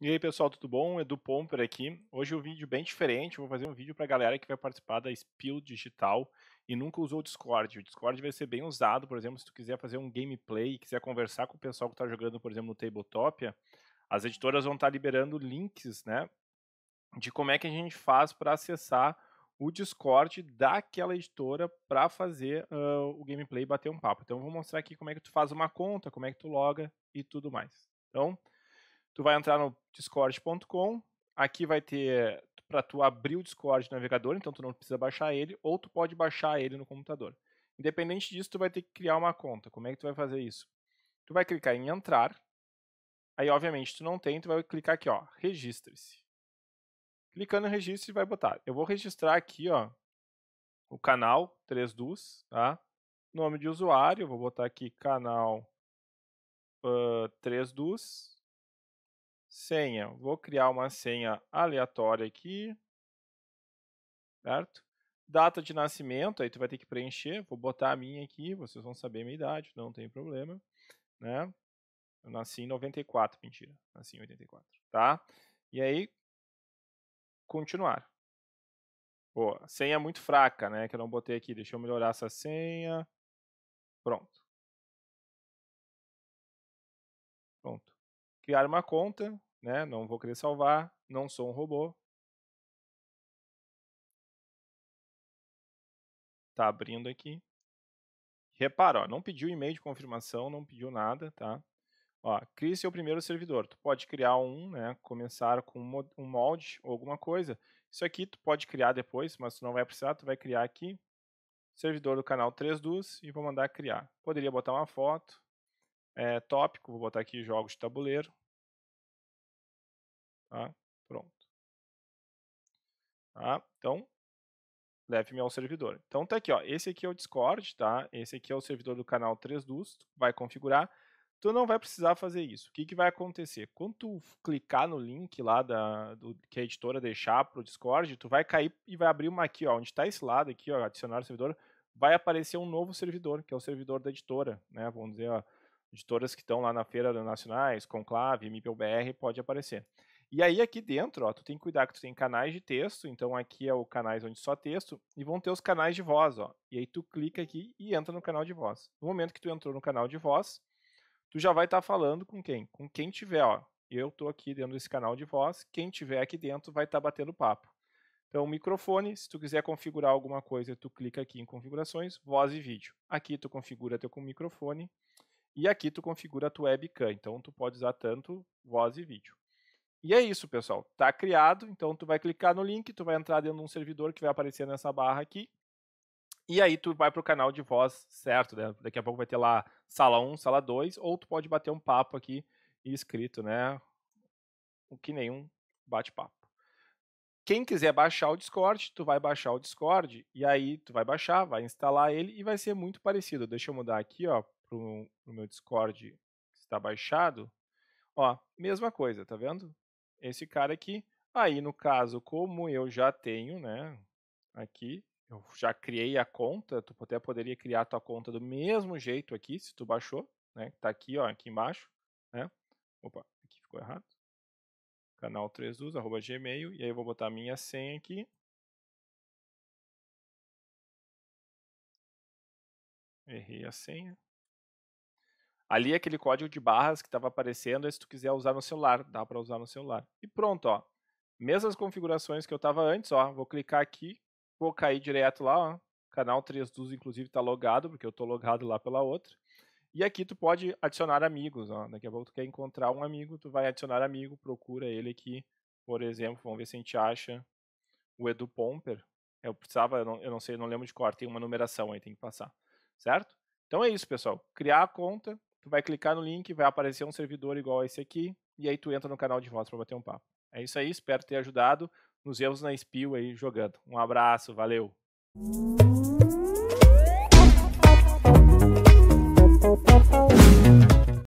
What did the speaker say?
E aí pessoal, tudo bom? Edu Pomper aqui. Hoje é um vídeo bem diferente, vou fazer um vídeo para a galera que vai participar da Spill Digital e nunca usou o Discord. O Discord vai ser bem usado, por exemplo, se tu quiser fazer um gameplay, quiser conversar com o pessoal que está jogando, por exemplo, no Tabletopia, as editoras vão estar tá liberando links, né, de como é que a gente faz para acessar o Discord daquela editora para fazer uh, o gameplay e bater um papo. Então eu vou mostrar aqui como é que tu faz uma conta, como é que tu loga e tudo mais. Então, tu vai entrar no discord.com, aqui vai ter para tu abrir o Discord no navegador, então tu não precisa baixar ele, ou tu pode baixar ele no computador. Independente disso, tu vai ter que criar uma conta. Como é que tu vai fazer isso? Tu vai clicar em entrar. Aí, obviamente, tu não tem, tu vai clicar aqui, ó, registre-se. Clicando em registro e vai botar. Eu vou registrar aqui, ó, o canal 3dus, tá? Nome de usuário, vou botar aqui canal uh, 3dus. Senha, vou criar uma senha aleatória aqui, certo? Data de nascimento, aí tu vai ter que preencher, vou botar a minha aqui, vocês vão saber a minha idade, não tem problema, né? Eu nasci em 94, mentira, nasci em 84, tá? E aí, continuar. Pô, senha muito fraca, né? Que eu não botei aqui. Deixa eu melhorar essa senha. Pronto. Pronto. Criar uma conta, né? Não vou querer salvar. Não sou um robô. Tá abrindo aqui. Repara, ó, não pediu e-mail de confirmação, não pediu nada, tá? Ó, crie seu primeiro servidor. Tu pode criar um, né, começar com um molde ou alguma coisa. Isso aqui tu pode criar depois, mas tu não vai precisar, tu vai criar aqui. Servidor do canal 3 dus e vou mandar criar. Poderia botar uma foto. É, tópico, vou botar aqui jogos de tabuleiro. Tá, pronto. Tá, então, leve-me ao servidor. Então tá aqui, ó, esse aqui é o Discord, tá? Esse aqui é o servidor do canal 3dus, vai configurar tu não vai precisar fazer isso. O que, que vai acontecer? Quando tu clicar no link lá da, do, que a editora deixar para o Discord, tu vai cair e vai abrir uma aqui, ó, onde está esse lado aqui, ó, adicionar servidor, vai aparecer um novo servidor, que é o servidor da editora, né? Vamos dizer, ó, editoras que estão lá na Feira Nacionais, Conclave, MPBR, pode aparecer. E aí aqui dentro, ó, tu tem que cuidar que tu tem canais de texto, então aqui é o canais onde só texto, e vão ter os canais de voz, ó. E aí tu clica aqui e entra no canal de voz. No momento que tu entrou no canal de voz, tu já vai estar tá falando com quem? Com quem tiver, ó. Eu estou aqui dentro desse canal de voz, quem tiver aqui dentro vai estar tá batendo papo. Então, microfone, se tu quiser configurar alguma coisa, tu clica aqui em configurações, voz e vídeo. Aqui tu configura teu microfone e aqui tu configura tua webcam. Então, tu pode usar tanto voz e vídeo. E é isso, pessoal. Tá criado, então tu vai clicar no link, tu vai entrar dentro de um servidor que vai aparecer nessa barra aqui. E aí tu vai pro canal de voz certo, né? Daqui a pouco vai ter lá sala 1, sala 2, ou tu pode bater um papo aqui escrito, né? O que nenhum bate-papo. Quem quiser baixar o Discord, tu vai baixar o Discord e aí tu vai baixar, vai instalar ele e vai ser muito parecido. Deixa eu mudar aqui, ó, pro, pro meu Discord que está baixado. Ó, mesma coisa, tá vendo? Esse cara aqui. Aí, no caso, como eu já tenho, né, aqui, eu já criei a conta, tu até poderia criar a tua conta do mesmo jeito aqui, se tu baixou, né? Tá aqui, ó, aqui embaixo, né? Opa, aqui ficou errado. Canal 3us, arroba gmail, e aí eu vou botar a minha senha aqui. Errei a senha. Ali é aquele código de barras que estava aparecendo, se tu quiser usar no celular, dá para usar no celular. E pronto, ó. Mesmas configurações que eu estava antes, ó. Vou clicar aqui, vou cair direto lá, ó. Canal 3 dus inclusive, está logado, porque eu estou logado lá pela outra. E aqui tu pode adicionar amigos, ó. Daqui a pouco tu quer encontrar um amigo, tu vai adicionar amigo, procura ele aqui. Por exemplo, vamos ver se a gente acha o Edu Pomper. Eu precisava, eu não, eu não sei, não lembro de cor, tem uma numeração aí, tem que passar. Certo? Então é isso, pessoal. Criar a conta, tu vai clicar no link, vai aparecer um servidor igual a esse aqui, e aí tu entra no canal de voz para bater um papo. É isso aí, espero ter ajudado. Nos vemos na Spill aí jogando. Um abraço, valeu!